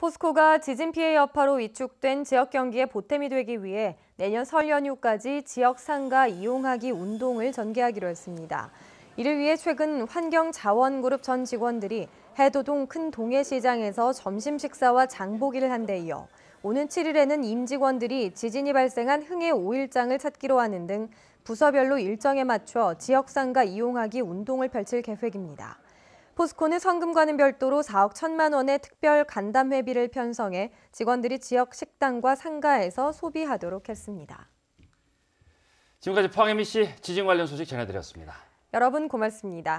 포스코가 지진 피해 여파로 위축된 지역 경기에 보탬이 되기 위해 내년 설 연휴까지 지역 상가 이용하기 운동을 전개하기로 했습니다. 이를 위해 최근 환경자원그룹 전 직원들이 해도동 큰 동해시장에서 점심 식사와 장보기를 한 데 이어 오는 7일에는 임직원들이 지진이 발생한 흥해 5일장을 찾기로 하는 등 부서별로 일정에 맞춰 지역 상가 이용하기 운동을 펼칠 계획입니다. 포스코는 성금과는 별도로 4억 1천만 원의 특별 간담회비를 편성해 직원들이 지역 식당과 상가에서 소비하도록 했습니다. 지금까지 포항 MBC 지진 관련 소식 전해드렸습니다. 여러분 고맙습니다.